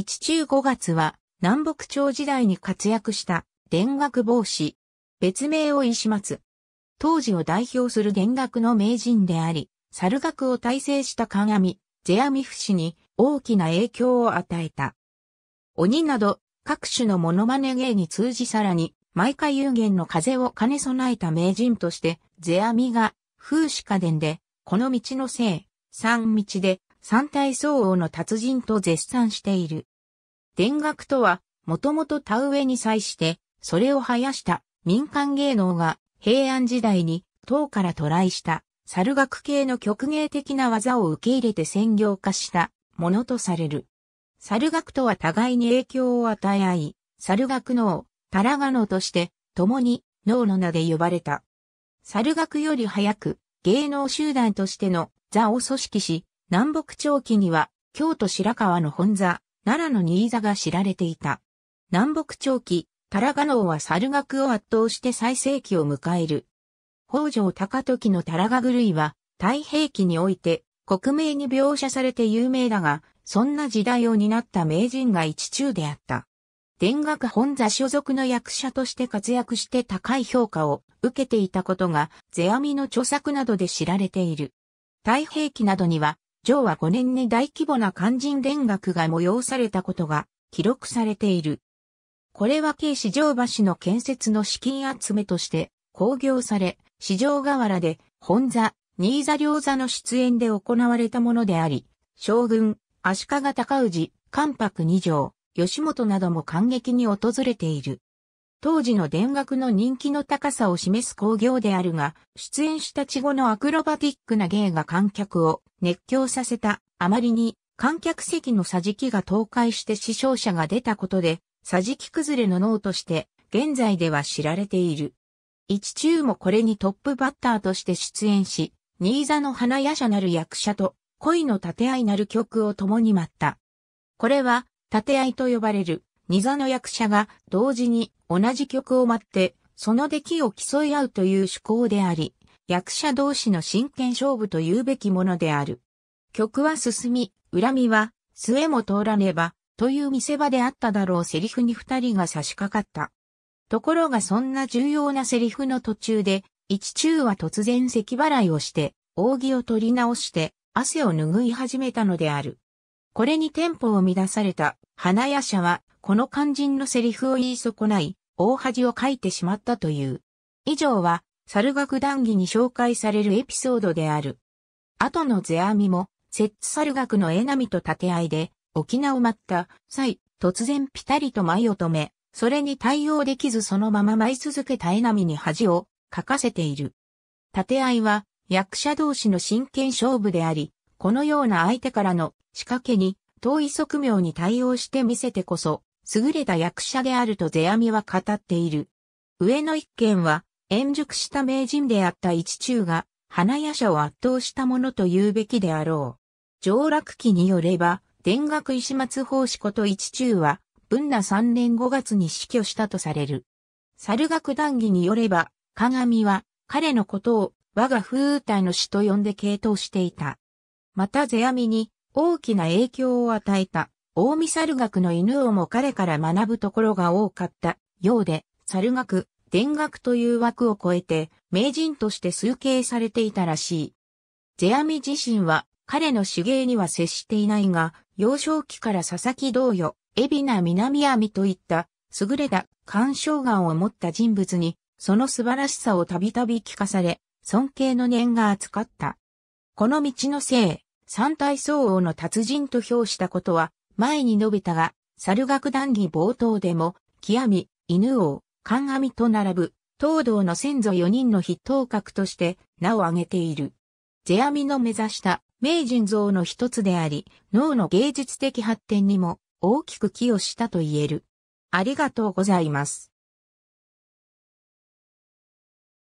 一中五月は南北朝時代に活躍した田楽帽子。別名を石松。当時を代表する田楽の名人であり、猿楽を大成した鏡、ゼア世阿弥に大きな影響を与えた。鬼など各種のモノマネ芸に通じさらに、毎回有限の風を兼ね備えた名人として、世阿弥が風刺家伝で、この道のせい、三道で、三体相応の達人と絶賛している。田楽とは、もともと田植えに際して、それを生やした民間芸能が平安時代に唐から渡来した猿楽系の曲芸的な技を受け入れて専業化したものとされる。猿楽とは互いに影響を与え合い、猿楽能、タラガノとして共に能の名で呼ばれた。猿楽より早く芸能集団としての座を組織し、南北朝期には京都白川の本座、奈良の新座が知られていた。南北長期、タラガ能は猿楽を圧倒して最盛期を迎える。北条高時のタラガ狂いは、太平記において、国名に描写されて有名だが、そんな時代を担った名人が一中であった。田楽本座所属の役者として活躍して高い評価を受けていたことが、世阿弥の著作などで知られている。太平記などには、上は5年に大規模な勧進田楽が催されたことが記録されている。これは京市場橋の建設の資金集めとして興行され、市場河原で本座、新座両座の出演で行われたものであり、将軍、足利尊氏、関白二条、吉本なども感激に訪れている。当時の田楽の人気の高さを示す興行であるが、出演した稚語のアクロバティックな芸が観客を熱狂させた、あまりに観客席の桟敷が倒壊して死傷者が出たことで、桟敷崩れの脳として、現在では知られている。一中もこれにトップバッターとして出演し、新座の花屋者なる役者と恋のて合いなる曲を共に舞った。これは、て合いと呼ばれる、二座の役者が同時に同じ曲を待って、その出来を競い合うという趣向であり、役者同士の真剣勝負と言うべきものである。曲は進み、恨みは、末も通らねば、という見せ場であっただろうセリフに二人が差し掛かった。ところがそんな重要なセリフの途中で、一中は突然咳払いをして、扇を取り直して、汗を拭い始めたのである。これにテンポを乱された、花屋社はこの肝心のセリフを言い損ない、大恥をかいてしまったという。以上は、猿楽談義に紹介されるエピソードである。後の世阿弥も、摂津猿楽の江波と立て合いで、沖縄を待った際、突然ピタリと舞を止め、それに対応できずそのまま舞い続けた江波に恥をかかせている。立て合いは、役者同士の真剣勝負であり、このような相手からの仕掛けに、遠い側面に対応してみせてこそ、優れた役者であると世阿弥は語っている。上の一件は、円熟した名人であった一中が、花屋社を圧倒したものと言うべきであろう。上洛記によれば、田楽石松法師こと一中は、文那三年五月に死去したとされる。猿楽談義によれば、鏡は、彼のことを、我が風体の死と呼んで傾倒していた。また世阿弥に、大きな影響を与えた。大見猿学の犬をも彼から学ぶところが多かったようで、猿学、田学という枠を超えて、名人として崇敬されていたらしい。世阿弥自身は、彼の手芸には接していないが、幼少期から佐々木同様、海老名南網といった、優れた鑑賞眼を持った人物に、その素晴らしさをたびたび聞かされ、尊敬の念が厚かった。この道のせい、三体相応の達人と評したことは、前に述べたが、猿楽談義冒頭でも、木網、犬王、神網と並ぶ、東道の先祖4人の筆頭格として名を挙げている。世阿弥の目指した名人像の一つであり、脳の芸術的発展にも大きく寄与したと言える。ありがとうございます。